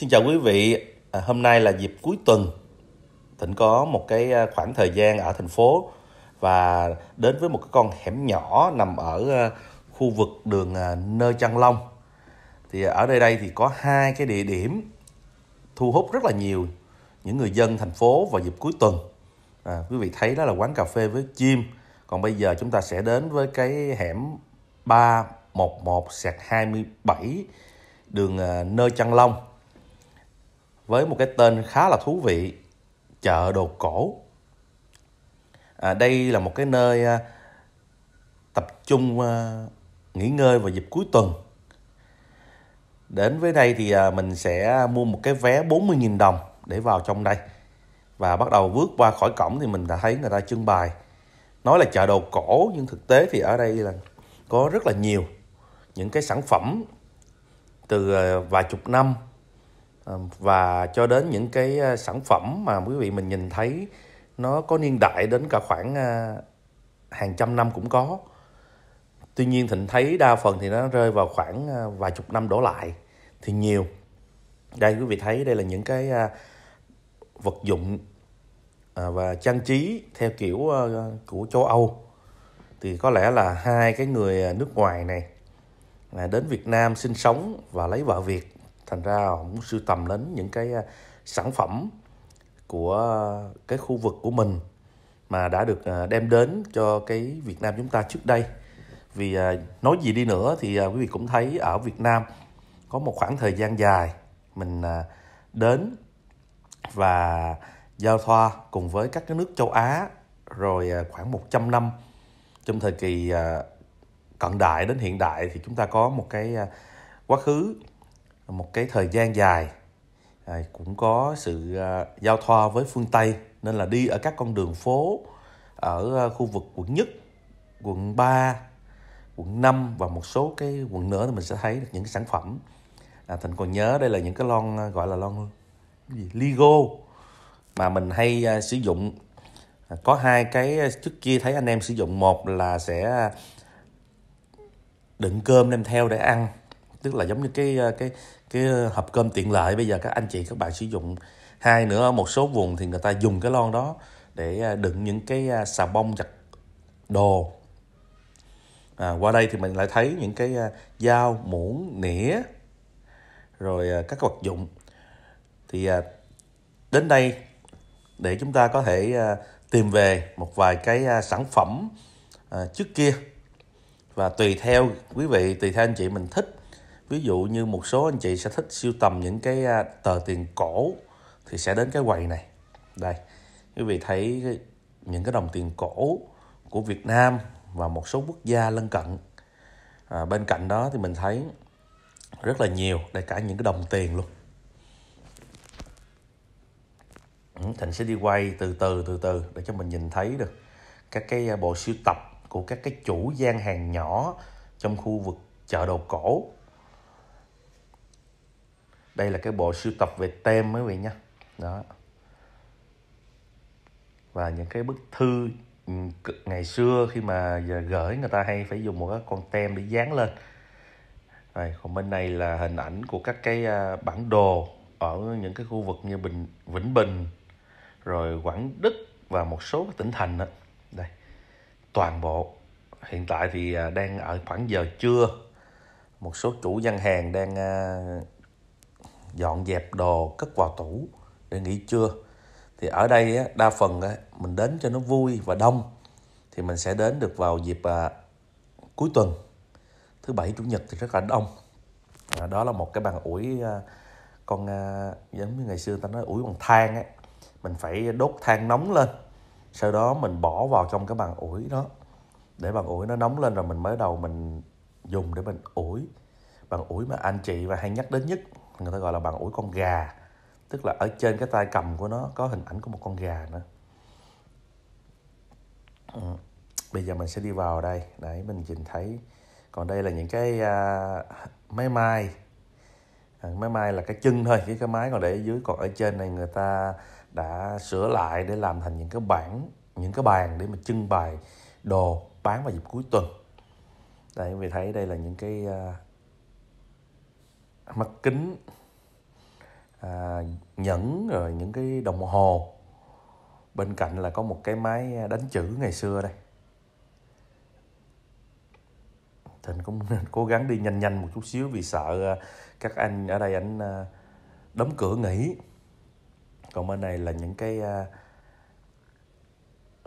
Xin chào quý vị, à, hôm nay là dịp cuối tuần. Thịnh có một cái à, khoảng thời gian ở thành phố và đến với một cái con hẻm nhỏ nằm ở à, khu vực đường à, Nơ Trăng Long. Thì ở đây đây thì có hai cái địa điểm thu hút rất là nhiều những người dân thành phố vào dịp cuối tuần. À, quý vị thấy đó là quán cà phê với chim. Còn bây giờ chúng ta sẽ đến với cái hẻm 311 sạc 27 đường Nơ Trăng Long với một cái tên khá là thú vị chợ đồ cổ à, đây là một cái nơi à, tập trung à, nghỉ ngơi vào dịp cuối tuần đến với đây thì à, mình sẽ mua một cái vé 40.000 đồng để vào trong đây và bắt đầu bước qua khỏi cổng thì mình đã thấy người ta trưng bày nói là chợ đồ cổ nhưng thực tế thì ở đây là có rất là nhiều những cái sản phẩm từ à, vài chục năm và cho đến những cái ờ, sản phẩm mà quý vị mình nhìn thấy nó có niên đại đến cả khoảng ờ, hàng trăm năm cũng có tuy nhiên thịnh thấy đa phần thì nó rơi vào khoảng ờ, vài chục năm đổ lại thì nhiều đây quý vị thấy đây là những cái vật dụng và trang trí theo kiểu của châu âu thì có lẽ là hai cái người nước ngoài này đến việt nam sinh sống và lấy vợ việt thành ra họ muốn sưu tầm đến những cái à, sản phẩm của cái khu vực của mình mà đã được à, đem đến cho cái Việt Nam chúng ta trước đây vì à, nói gì đi nữa thì quý vị cũng thấy ở Việt Nam có một khoảng thời gian dài mình đến và giao thoa cùng với các cái nước châu Á rồi khoảng 100 năm trong thời kỳ cận đại đến hiện đại thì chúng ta có một cái quá khứ một cái thời gian dài à, cũng có sự à, giao thoa với phương Tây nên là đi ở các con đường phố ở à, khu vực quận nhất, quận 3, quận 5 và một số cái quận nữa thì mình sẽ thấy được những cái sản phẩm. À, Thành còn nhớ đây là những cái lon à, gọi là lon gì? Ligo mà mình hay à, sử dụng à, có hai cái à, trước kia thấy anh em sử dụng một là sẽ đựng cơm đem theo để ăn tức là giống như cái à, cái cái ờ, hộp cơm tiện lợi bây giờ các anh chị các bạn sử dụng hai nữa ở một số vùng thì người ta dùng cái lon đó để ờ, đựng những cái ờ, xà bông giặt đồ à, qua đây thì mình lại thấy những cái dao muỗng nĩa rồi các vật dụng thì đến đây để chúng ta có thể tìm về một vài cái sản phẩm trước kia và tùy theo quý vị tùy theo anh chị mình thích ví dụ như một số anh chị sẽ thích siêu tầm những cái à, tờ tiền cổ thì sẽ đến cái quầy này đây quý vị thấy những cái đồng tiền cổ của Việt Nam và một số quốc gia lân cận à, bên cạnh đó thì mình thấy rất là nhiều đây cả những cái đồng tiền luôn ừ, Thịnh sẽ đi quay từ từ từ từ để cho mình nhìn thấy được các cái à, bộ siêu tập của các cái chủ gian hàng nhỏ trong khu vực chợ đồ cổ đây là cái bộ sưu tập về tem mấy vị nha, đó và những cái bức thư ừ, ngày xưa khi mà giờ gửi người ta hay phải dùng một cái con tem để dán lên rồi còn bên này là hình ảnh của các cái à, bản đồ ở những cái khu vực như bình vĩnh bình rồi quảng đức và một số các tỉnh thành đó. đây toàn bộ hiện tại thì à, đang ở khoảng giờ trưa một số chủ gian hàng đang à, dọn dẹp đồ cất vào tủ để nghỉ trưa thì ở đây đa phần mình đến cho nó vui và đông thì mình sẽ đến được vào dịp à, cuối tuần thứ bảy chủ nhật thì rất là đông à, đó là một cái bàn ủi à, con giống như ngày xưa ta nói ủi bằng than ấy mình phải đốt than nóng lên sau đó mình bỏ vào trong cái bàn ủi đó để bàn ủi nó nóng lên rồi mình mới đầu mình dùng để mình ủi bàn ủi mà anh chị và hay nhắc đến nhất người ta gọi là bàn ủi con gà tức là ở trên cái tay cầm của nó có hình ảnh của một con gà nữa ừ. bây giờ mình sẽ đi vào đây đấy mình nhìn thấy còn đây là những cái uh, máy mai à, máy mai là cái chân thôi chứ cái máy còn để ở dưới còn ở trên này người ta đã sửa lại để làm thành những cái bảng những cái bàn để mà trưng bày đồ bán vào dịp cuối tuần đấy vì thấy đây là những cái uh, mắt kính à, nhẫn rồi những cái đồng hồ bên cạnh là có một cái máy đánh chữ ngày xưa đây Thịnh cũng cố gắng đi nhanh nhanh một chút xíu vì sợ à, các anh ở đây anh à, đóng cửa nghỉ còn bên này là những cái à,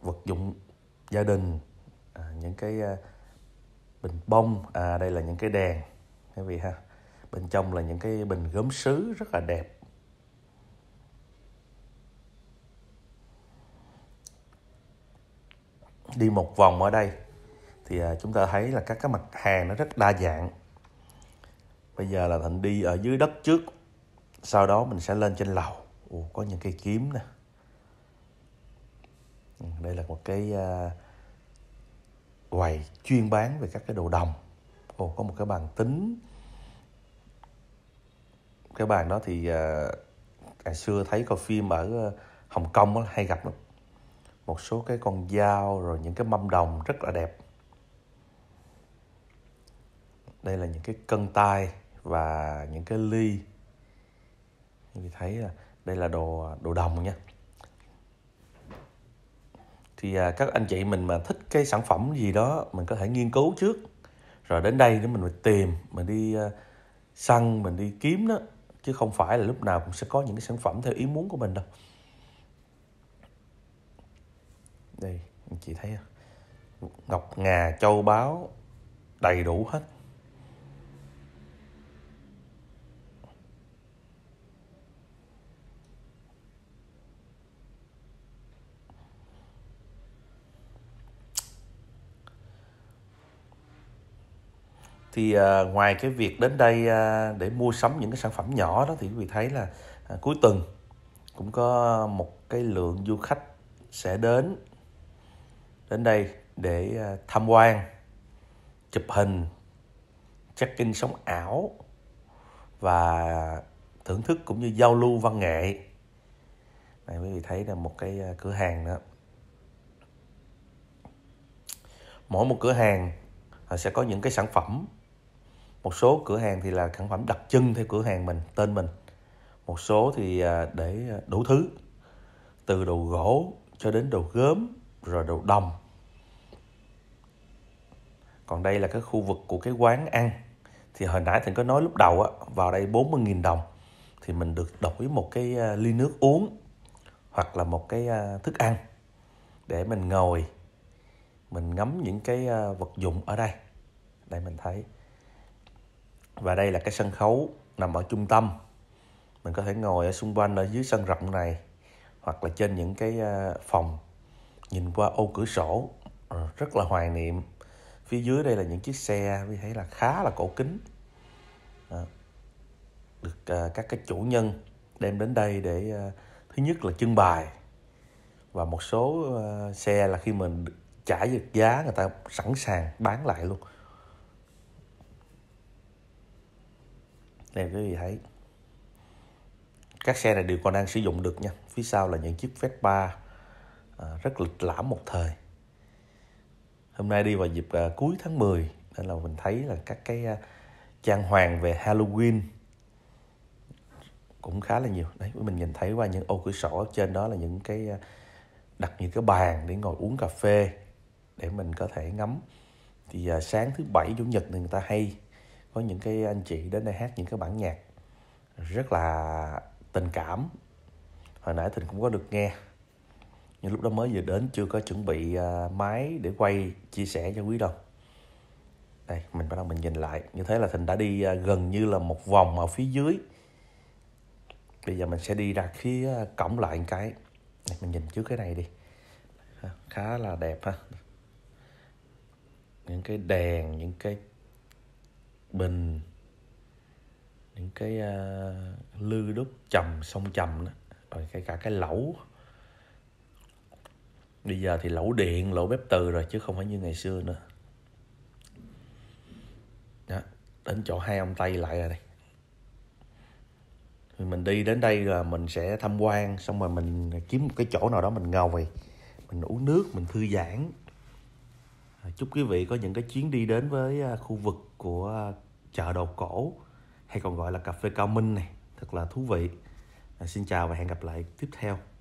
vật dụng gia đình những cái bình bông à đây là những cái đèn quý vị ha bên trong là những cái bình gốm sứ rất là đẹp đi một vòng ở đây thì à, chúng ta thấy là các cái mặt hàng nó rất đa dạng bây giờ là thịnh đi ở dưới đất trước sau đó mình sẽ lên trên lầu Ồ, có những cây kiếm nè ừ, đây là một cái à, quầy chuyên bán về các cái đồ đồng Ồ, có một cái bàn tính cái bàn đó thì à, ngày xưa thấy coi phim ở ờ, Hồng Kông đó, hay gặp lắm một số cái con dao rồi những cái mâm đồng rất là đẹp đây là những cái cân tay và những cái ly như vị thấy là đây là đồ ờ, đồ đồng nha thì à, các anh chị mình mà thích cái sản phẩm gì đó mình có thể nghiên cứu trước rồi đến đây để mình tìm mình đi à, săn mình đi kiếm đó chứ không phải là lúc nào cũng sẽ có những cái sản phẩm theo ý muốn của mình đâu đây anh chị thấy không? ngọc ngà châu báu đầy đủ hết thì à, ngoài cái việc đến đây à, để mua sắm những cái sản phẩm nhỏ đó thì quý vị thấy là à, cuối tuần cũng có một cái lượng du khách sẽ đến đến đây để à, tham quan chụp hình check in sống ảo và thưởng thức cũng như giao lưu văn nghệ này quý vị thấy là một cái à, cửa hàng đó mỗi một cửa hàng à, sẽ có những cái sản phẩm một số cửa hàng thì là sản phẩm đặc trưng theo cửa hàng mình tên mình một số thì à, để đủ thứ từ đồ gỗ cho đến đồ gốm rồi đồ đồng còn đây là cái khu vực của cái quán ăn thì hồi nãy thành có nói lúc đầu á vào đây 40.000 đồng thì mình được đổi một cái à, ly nước uống hoặc là một cái à, thức ăn để mình ngồi mình ngắm những cái vật dụng ở đây đây mình thấy và đây là cái sân khấu nằm ở trung tâm mình có thể ngồi ở xung quanh ở dưới sân rộng này hoặc là trên những cái ờ, phòng nhìn qua ô cửa sổ ờ, rất là hoài niệm phía dưới đây là những chiếc xe vì thấy là khá là cổ kính ờ, được các cái chủ nhân đem đến đây để thứ nhất là trưng bày và một số xe là khi mình trả được giá người ta sẵn sàng bán lại luôn đây quý vị thấy các xe này đều còn đang sử dụng được nha phía sau là những chiếc Vespa à, rất lịch lãm một thời hôm nay đi vào dịp à, cuối tháng 10 nên là mình thấy là các cái à, trang hoàng về Halloween cũng khá là nhiều đấy mình nhìn thấy qua những ô cửa sổ trên đó là những cái à, đặt những cái bàn để ngồi uống cà phê để mình có thể ngắm thì à, sáng thứ bảy chủ nhật thì người ta hay có những cái anh chị đến đây hát những cái bản nhạc rất là tình cảm hồi nãy thịnh cũng có được nghe nhưng lúc đó mới vừa đến chưa có chuẩn bị à, máy để quay chia sẻ cho quý đâu đây mình bắt đầu mình nhìn lại như thế là thịnh đã đi à, gần như là một vòng ở phía dưới bây giờ mình sẽ đi ra phía cổng lại một cái này mình nhìn trước cái này đi khá là đẹp ha những cái đèn những cái bình những cái uh, lư đúc trầm sông trầm đó rồi cái cả cái lẩu bây giờ thì lẩu điện lẩu bếp từ rồi chứ không phải như ngày xưa nữa đó đến chỗ hai ông tây lại rồi đây mình đi đến đây là mình sẽ tham quan xong rồi mình kiếm một cái chỗ nào đó mình ngồi mình uống nước mình thư giãn À, chúc quý vị có những cái chuyến đi đến với à, khu vực của à, chợ đồ cổ hay còn gọi là cà phê cao minh này thật là thú vị xin chào và hẹn gặp lại tiếp theo